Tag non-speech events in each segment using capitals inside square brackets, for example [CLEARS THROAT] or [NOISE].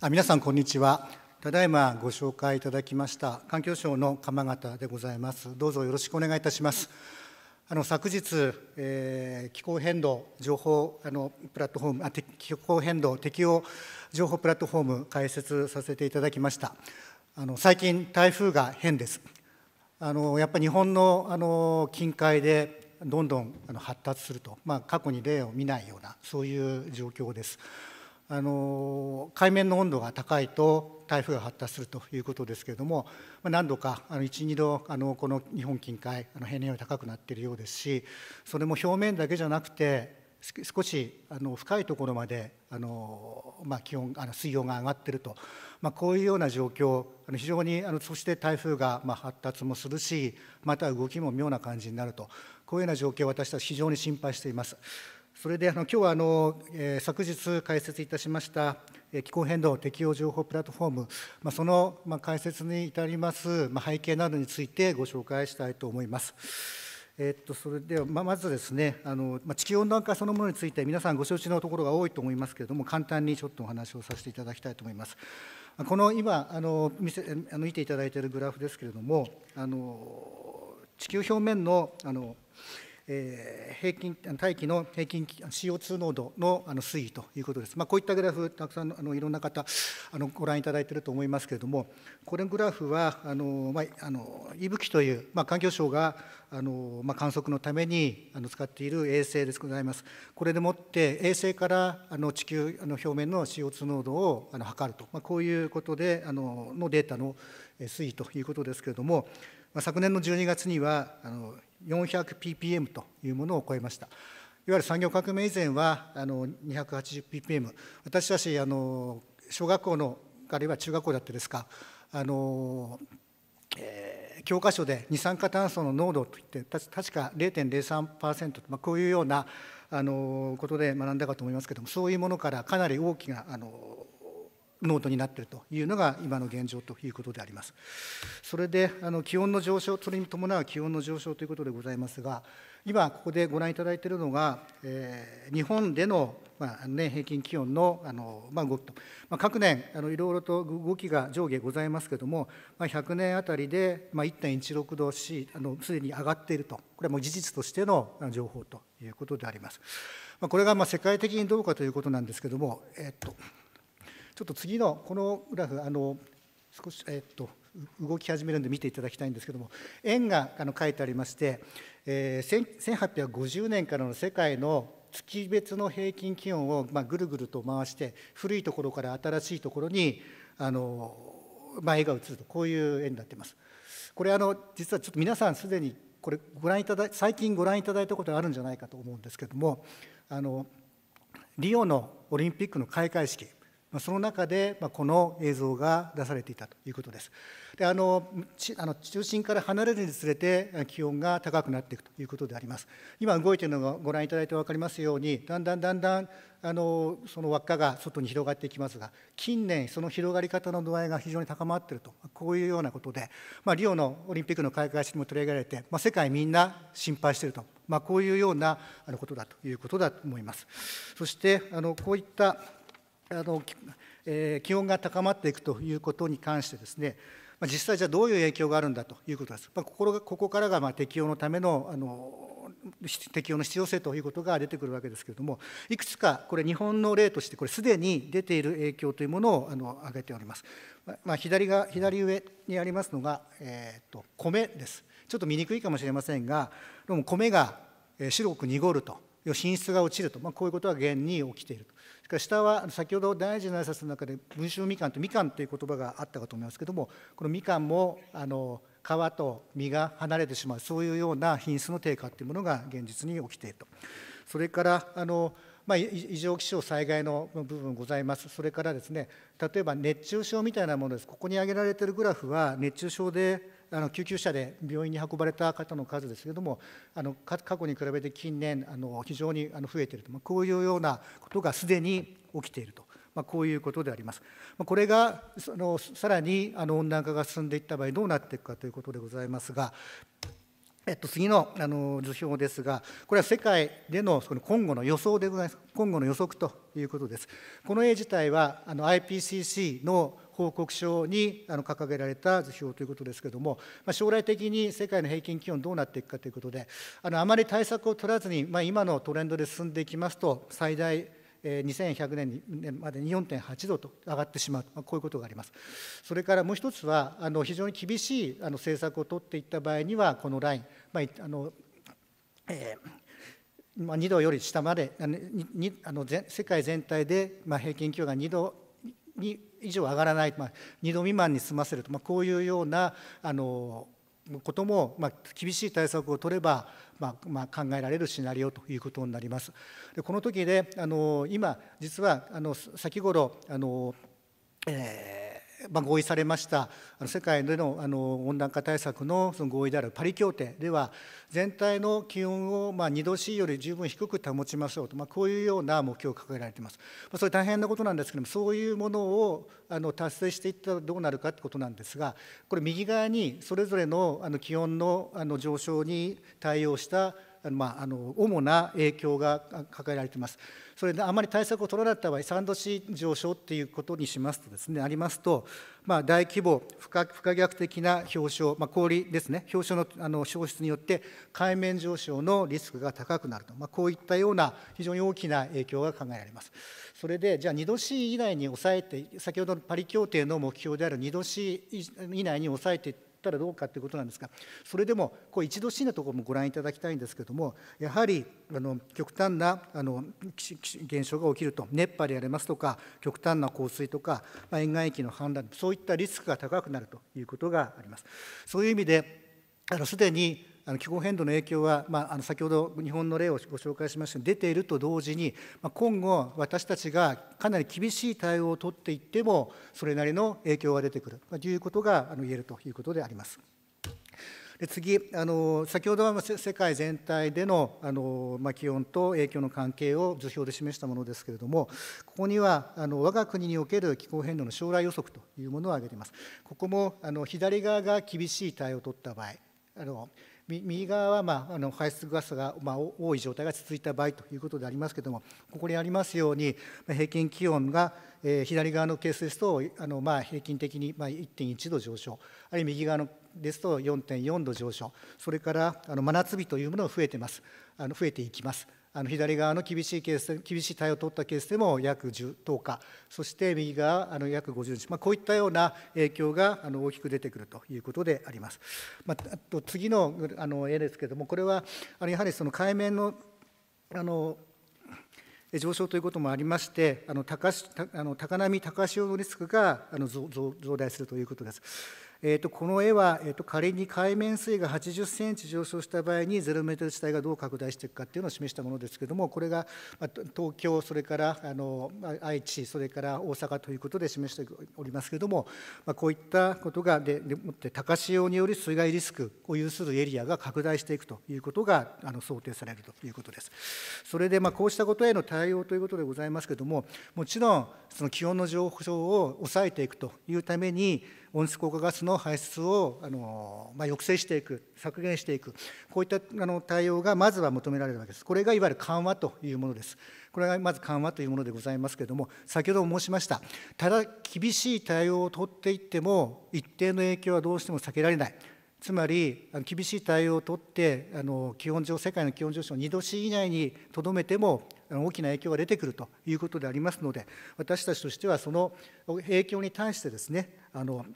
あ皆さんこんにちはただいまご紹介いただきました環境省の鎌形でございますどうぞよろしくお願いいたしますあの昨日、えー、気候変動情報あのプラットフォームあ気候変動適応情報プラットフォーム開設させていただきましたあの最近台風が変ですあのやっぱり日本のあの近海でどんどん発達すると、まあ、過去に例を見ないようなそういう状況です。あの海面の温度が高いと台風が発達するということですけれども、まあ、何度か12度あのこの日本近海あの平年より高くなっているようですしそれも表面だけじゃなくて少しあの深いところまであの、まあ、気温あの水温が上がっていると、まあ、こういうような状況あの非常にあのそして台風が、まあ、発達もするしまた動きも妙な感じになるとこういうような状況を私たち非常に心配しています。それであの今日はあの、えー、昨日解説いたしました気候変動適応情報プラットフォーム、まあ、その、まあ、解説に至ります、まあ、背景などについてご紹介したいと思います。えっと、それでは、ままずですねあの、ま地球温暖化そのものについて皆さんご承知のところが多いと思いますけれども簡単にちょっとお話をさせていただきたいと思います。この今あの見せあの見ていただいているグラフですけれどもあの地球表面のあの、平均大気の平均 CO2 濃度の推移ということです、まあ、こういったグラフ、たくさんあのいろんな方あの、ご覧いただいていると思いますけれども、これグラフは、あのまあ、あの吹という、まあ、環境省があの、まあ、観測のためにあの使っている衛星でございます。これでもって衛星からあの地球の表面の CO2 濃度をあの測ると、まあ、こういうことであののデータの推移ということですけれども、昨年の12月にはあの 400ppm というものを超えました。いわゆる産業革命以前はあの 280ppm 私たちあの小学校のあるいは中学校だったですかあの、えー、教科書で二酸化炭素の濃度といって確か0.03%、まあ、こういうようなあのことで学んだかと思いますけれどもそういうものからかなり大きなあのノートになっているというのが今の現状ということであります。それであの気温の上昇、それに伴う気温の上昇ということでございますが、今、ここでご覧いただいているのが、えー、日本での、まあ年平均気温のあの、まあ、動きと、まあ、各年あの、いろいろと動きが上下ございますけれども、まあ、100年あたりで、まあ、1.16度 C あの、すでに上がっていると、これはもう事実としての情報ということであります。まあ、これがまあ世界的にどうかということなんですけれども、えー、っとちょっと次のこのグラフ、あの少し、えっと、動き始めるんで見ていただきたいんですけども、円があの書いてありまして、えー、1850年からの世界の月別の平均気温を、まあ、ぐるぐると回して、古いところから新しいところに、あの前が映ると、こういう絵になっています。これあの実はちょっと皆さんすでにこれご覧いただ最近ご覧いただいたことあるんじゃないかと思うんですけどもあのリオのオリンピックの開会式まその中で、まこの映像が出されていたということです。であのあの中心から離れるにつれて気温が高くなっていくということであります。今動いているのがご覧いただいて分かりますようにだんだんだんだんあのその輪っかが外に広がっていきますが近年その広がり方の度合いが非常に高まっているとこういうようなことで、まあ、リオのオリンピックの開会式も取り上げられて、まあ、世界みんな心配していると、まあ、こういうようなことだということだと思います。そしてあのこういったあの、えー、気温が高まっていくということに関してですね、まあ、実際じゃあどういう影響があるんだということです。まあ、ここがここからがまあ適用のためのあの適用の必要性ということが出てくるわけですけれども、いくつかこれ、日本の例として、これ、すでに出ている影響というものをあの挙げております。まあ、左が左上にありますのが、えーと、米です。ちょっと見にくいかもしれませんが、でも米が白く濁ると、品質が落ちると、まあ、こういうことが現に起きていると。しかし下は先ほど大臣の挨拶の中で文春みかんとみかんという言葉があったかと思いますけどもこのみかんもあの皮と実が離れてしまうそういうような品質の低下というものが現実に起きているとそれからあの、まあ、異常気象災害の部分ございますそれからですね例えば熱中症みたいなものですここに挙げられているグラフは熱中症であの救急車で病院に運ばれた方の数ですけれども、あの過去に比べて近年、あの非常にあの増えていると、まあ、こういうようなことがすでに起きていると。まあ、こういうことであります。これがそのさらにあの温暖化が進んでいった場合どうなっていくかということでございますが、えっと、次のあの図表ですが、これは世界でのその今後の予想でございます、今後の予測ということです。この絵自体はあの IPCC の報告書にあの掲げられた図表ということですけれども、まあ、将来的に世界の平均気温どうなっていくかということで、あのあまり対策を取らずに、まあ、今のトレンドで進んでいきますと、最大2100年年までに4.8度と上がってしまう、こういうことがあります。それからもう一つは、あの非常に厳しいあの政策を取っていった場合には、このライン、まああのえー、まあ、2度より下まで、あのにあの世界全体で、まあ、平均気温が2度に以上上がらない、まあ、2度未満に済ませると、まあ、こういうようなあのことも、まあ、厳しい対策を取れば、まあまあ、考えられるシナリオということになります。でこの時であの今実はあの先ごろ、あの、えーま合意されました世界でのあの温暖化対策のその合意であるパリ協定では全体の気温をま2度 C より十分低く保ちましょうと、まこういうような目標を掲げられています。まそれ大変なことなんですけどもそういうものをあの達成していったらどうなるかってことなんですがこれ右側にそれぞれのあの気温のあの上昇に対応したまあ、あの主な影響が抱えられています。それであまり対策を取らなかった場合、3度 C 上昇っていうことにしますとですね、ありますと、まあ、大規模不可、不可逆的な氷床、まあ、氷ですね、氷床のあの消失によって、海面上昇のリスクが高くなると、まあ、こういったような非常に大きな影響が考えられます。それで、じゃあ2度 C 以内に抑えて、先ほどのパリ協定の目標である2度 C 以内に抑えてったらどうかということなんですがそれでもこう一度死なところもご覧いただきたいんですけどもやはりあの極端なあの現象が起きると熱波でありますとか極端な降水とか、まあ、沿岸域の氾濫そういったリスクが高くなるということがあります。そういう意味であのすでにあの気候変動の影響は、まあ、あの先ほど日本の例をご紹介しましたに、出ていると同時に、まあ、今後私たちがかなり厳しい対応を取っていってもそれなりの影響が出てくるということがあの言えるということであります。で次あの、先ほどは世界全体でのあの、まあ、気温と影響の関係を図表で示したものですけれども、ここにはあの我が国における気候変動の将来予測というものを挙げています。ここもあの左側が厳しい対応を取った場合あの右側は、まあ、あの排出ガスが、まあ、多い状態が続いた場合ということでありますけれどもここにありますように平均気温が左側のケースですとあの、まあ、平均的に、まあ、1.1度上昇あるいは右側のですと4.4度上昇それからあの真夏日というものが増えてますあの増えていきます。あの左側の厳しいケース厳しい対応を取ったケースでも約 10, 10日そして右側あの約50日、まあ、こういったような影響があの大きく出てくるということであります。まあ、あと次のあの絵ですけれどもこれはあのやはりその海面のあの上昇ということもありまして、あの高あの高波、高潮のリスクがあの増大するということです。えーと、この絵は、えーと、仮に海面水位が80センチ上昇した場合に0メートル地帯がどう拡大していくかっていうのを示したものですけれどもこれが、まあ、東京それからあの愛知それから大阪ということで示しておりますけれども、まあ、こういったことがででもって高潮による水害リスクを有するエリアが拡大していくということがあの想定されるということです。それで、まあ、こうしたことへの対応ということでございますけれどももちろんその気温の上昇を抑えていくというために温室効果ガスの排出をあの、まあ、抑制していく、削減していく、こういったあの対応がまずは求められるわけです。これがいわゆる緩和というものです。これがまず緩和というものでございますけれども、先ほども申しました、ただ厳しい対応を取っていっても、一定の影響はどうしても避けられない。つまり厳しい対応を取ってあの基本上世界の基本上昇を2度 C 以内にとどめても大きな影響が出てくるということでありますので私たちとしてはその影響に対してですねあの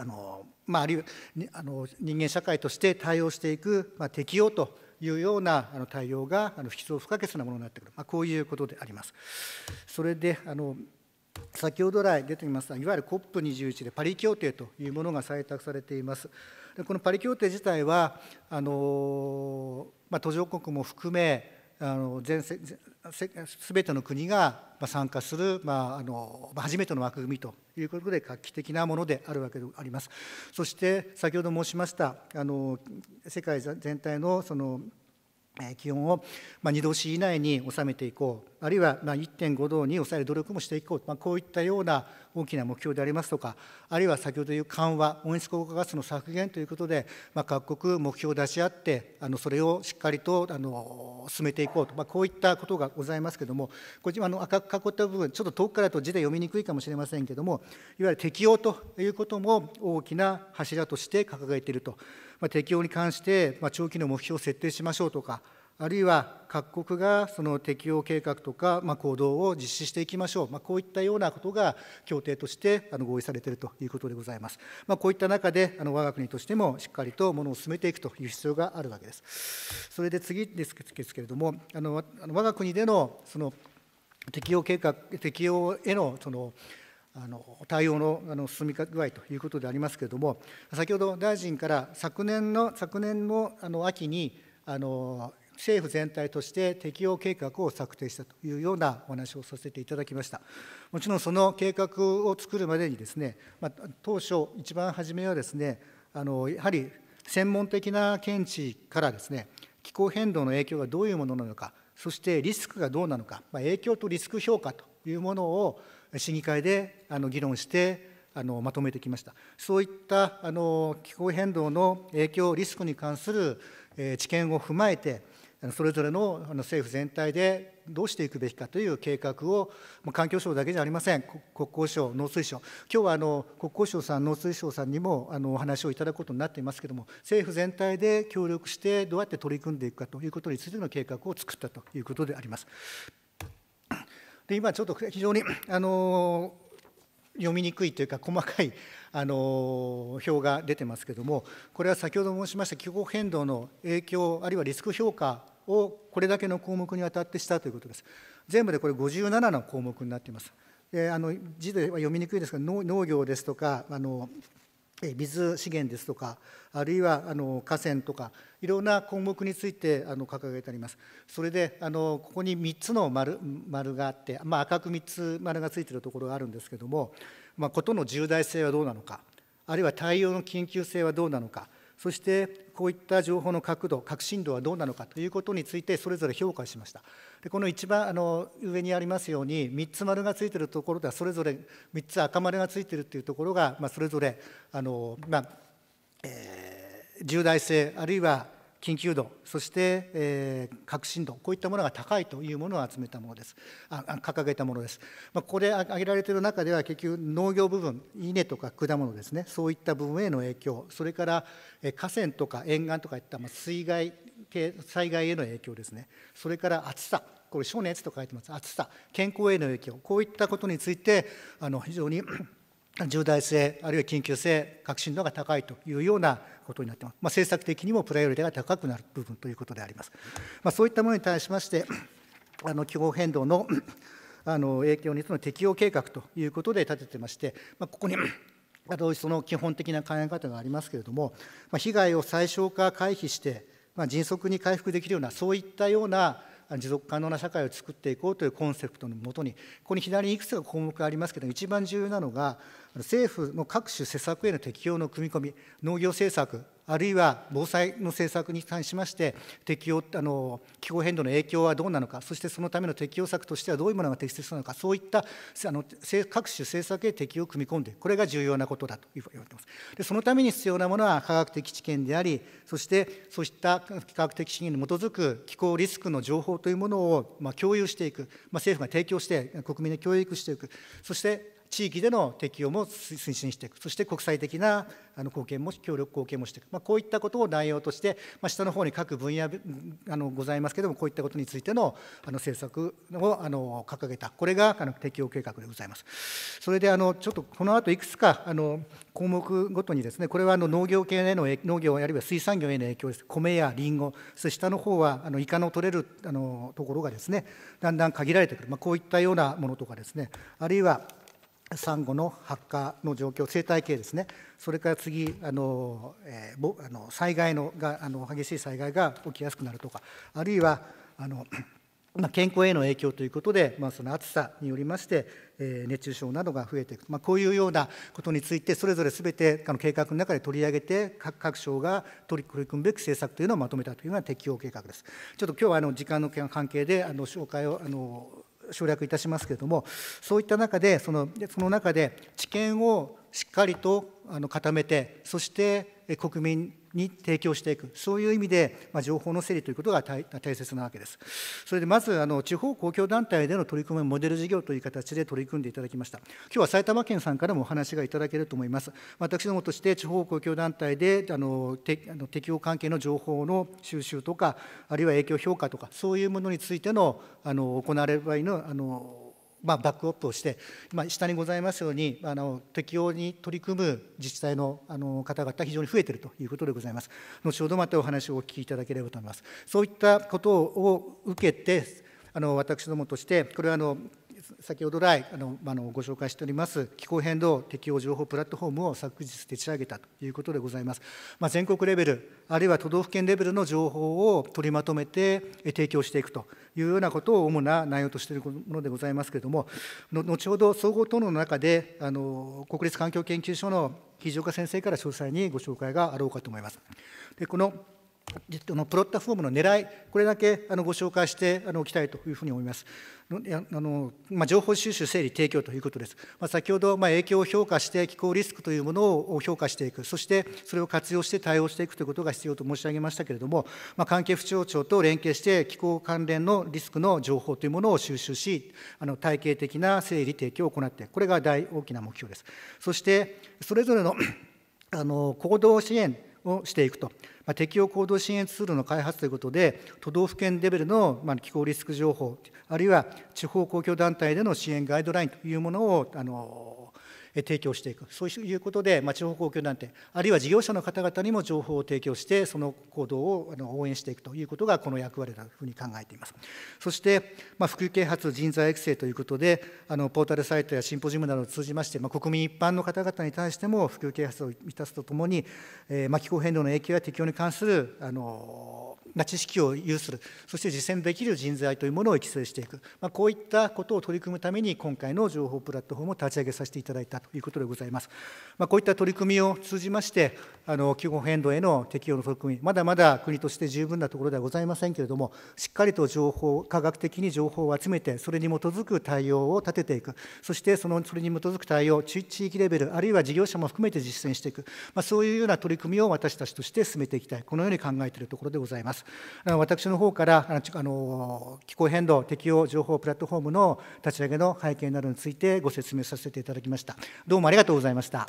あのまあ、あるいはあの人間社会として対応していく、まあ、適用というようなあの対応があの必要不可欠なものになってくる、まあ、こういうことであります。それであの先ほど来出ていましたいわゆる COP21 でパリ協定というものが採択されています。でこのパリ協定自体はあの、まあ、途上国も含めあの全世全ての国が参加する、まあ、あの初めての枠組みということで画期的なものであるわけであります。そして先ほど申しましたあの世界全体のその気温を2度 C 以内に収めていこう、あるいは1.5度に抑える努力もしていこう、まあ、こういったような大きな目標でありますとか、あるいは先ほど言う緩和、温室効果ガスの削減ということで、まあ、各国、目標を出し合って、あのそれをしっかりとあの進めていこうと、まあ、こういったことがございますけれども、こちらの赤く囲った部分、ちょっと遠くからと字で読みにくいかもしれませんけれども、いわゆる適用ということも大きな柱として掲げていると。まあ、適用に関して、まあ、長期の目標を設定しましょうとか、あるいは各国がその適用計画とか、まあ、行動を実施していきましょう、まあ、こういったようなことが協定としてあの合意されているということでございます。まあ、こういった中で、あの我が国としてもしっかりとものを進めていくという必要があるわけです。それで次ですけれども、あの我が国でのその適用計画、適用へのそのあの対応のあの進み具合ということでありますけれども、先ほど大臣から昨年の昨年のあの秋にあの政府全体として適用計画を策定したというようなお話をさせていただきました。もちろんその計画を作るまでにですね、まあ、当初一番初めはですね、あのやはり専門的な見地からですね、気候変動の影響がどういうものなのか、そしてリスクがどうなのか、まあ、影響とリスク評価というものを市議会であの議論してあのまとめてきました。そういったあの気候変動の影響、リスクに関する、え知見を踏まえて、それぞれの政府全体でどうしていくべきかという計画を、環境省だけじゃありません、国交省、農水省、今日はあは国交省さん、農水省さんにもあのお話をいただくことになっていますけれども、政府全体で協力して、どうやって取り組んでいくかということについての計画を作ったということであります。で今ちょっと非常に [CLEARS THROAT] あの読みにくいというか細かいあの表が出てますけどもこれは先ほど申しました気候変動の影響あるいはリスク評価をこれだけの項目にあたってしたということです全部でこれ57の項目になっていますであの字では読みにくいですが農業ですとかあの水資源ですとか、あるいはあの河川とか、いろんな項目についてあの掲げてあります。それで、あのここに3つの丸丸があって、まあ、赤く3つ丸がついているところがあるんですけども、まあ、事の重大性はどうなのか、あるいは対応の緊急性はどうなのか、そしてこういった情報の角度、確信度はどうなのかということについて、それぞれ評価しました。でこの一番あの上にありますように、3つ丸がついているところでは、それぞれ3つ赤丸がついているというところが、まあ、それぞれあの、まあえー、重大性、あるいは緊急度そして、えー、革新度こういったものが高いというものを集めたものですあ掲げたものです、まあ、ここで挙げられている中では結局農業部分稲とか果物ですねそういった部分への影響それから、えー、河川とか沿岸とかいった、まあ、水害系災害への影響ですねそれから暑さこれ暑熱と書いてます暑さ健康への影響こういったことについてあの非常に重大性、あるいは緊急性、革新度が高いというようなことになってます。まあ、政策的にもプライオリティが高くなる部分ということであります。まあ、そういったものに対しまして、あの気候変動のあの影響についての適用計画ということで立ててまして、まあ、ここにその基本的な考え方がありますけれども、まあ、被害を最小化回避して、ま迅速に回復できるような、そういったような持続可能な社会を作っていこうというコンセプトのもとに、ここに左にいくつか項目がありますけど、一番重要なのが、政府の各種施策への適用の組み込み、農業政策、あるいは防災の政策に関しまして適用あの気候変動の影響はどうなのかそしてそのための適用策としてはどういうものが適切なのかそういったあの各種政策へ適用を組み込んでこれが重要なことだというふうに言われていますでそのために必要なものは科学的知見でありそしてそうした科学的資源に基づく気候リスクの情報というものをまあ、共有していく、まあ、政府が提供して国民に教育していくそして地域での適用も推進していくそして国際的なあの貢献も協力貢献もしていく、まあ、こういったことを内容として、まあ、下の方に各分野あのございますけれどもこういったことについてのあの政策をあの掲げたこれがあの適用計画でございますそれであのちょっとこの後いくつかあの項目ごとにですねこれはあの農業系への農業あるいは水産業への影響です米やりんごそして下の方はあのイカの取れるあのところがですねだんだん限られてくる、まあ、こういったようなものとかですねあるいはサンゴの発火の状況、生態系ですね、それから次、あのえー、あの災害のがあの激しい災害が起きやすくなるとか、あるいはあの、[CLEARS THROAT] まあ、健康への影響ということで、まあ、その暑さによりまして、えー、熱中症などが増えていく、まあ、こういうようなことについて、それぞれすべてあの計画の中で取り上げて、各各省が取り組むべき政策というのをまとめたというのが適用計画です。ちょっと今日はあの時間の関係であの紹介をあの省略いたしますけれどもそういった中でそのその中で知見をしっかりとあの固めてそして国民に提供していく、そういう意味で、まあ、情報の整理ということが大切なわけです。それでまずあの、地方公共団体での取り組みモデル事業という形で取り組んでいただきました。今日は埼玉県さんからもお話がいただけると思います。私どもとして地方公共団体であのてあの適用関係の情報の収集とか、あるいは影響評価とか、そういうものについてのあの行われる場合のあのまあ、バックアップをして、ま下にございますようにあの適用に取り組む自治体のあの方々、非常に増えているということでございます。後ほどまたお話をお聞きいただければと思います。そういったことを受けてあの私どもとして、これはあの先ほど来あのあのご紹介しております気候変動適用情報プラットフォームを昨日立ち上げたということでございます、まあ、全国レベルあるいは都道府県レベルの情報を取りまとめて提供していくというようなことを主な内容としているものでございますけれども後ほど総合討論の中であの国立環境研究所の非常化先生から詳細にご紹介があろうかと思います。でこのプロットフォームの狙い、これだけご紹介しておきたいというふうに思います。まあ、情報収集、整理、提供ということです。まあ、先ほど、影響を評価して気候リスクというものを評価していく、そしてそれを活用して対応していくということが必要と申し上げましたけれども、まあ、関係府省庁と連携して気候関連のリスクの情報というものを収集し、体系的な整理、提供を行って、これが大大きな目標です。そして、それぞれの行動支援をしていくと、まあ、適用行動支援ツールの開発ということで、都道府県レベルの、まあ、気候リスク情報、あるいは地方公共団体での支援ガイドラインというものをあの提供していく、そういうことで、ま地方公共団体、あるいは事業者の方々にも情報を提供して、その行動をあの応援していくということが、この役割だというふうに考えています。そして、ま普及啓発、人材育成ということで、あのポータルサイトやシンポジウムなどを通じまして、まあ、国民一般の方々に対しても、普及啓発を満たすとともに、えーま気候変動の影響や適応に関するあのな知識を有する、そして実践できる人材というものを育成していく、まあ、こういったことを取り組むために、今回の情報プラットフォームを立ち上げさせていただいたということでございます。まあ、こういった取り組みを通じまして、あの気候変動への適用の取り組み、まだまだ国として十分なところではございませんけれども、しっかりと情報、科学的に情報を集めて、それに基づく対応を立てていく、そしてそのそれに基づく対応、地域レベル、あるいは事業者も含めて実践していく、まあ、そういうような取り組みを私たちとして進めていきたい、このように考えているところでございます。私の方からあの気候変動適用情報プラットフォームの立ち上げの背景などについてご説明させていただきました。どうもありがとうございました。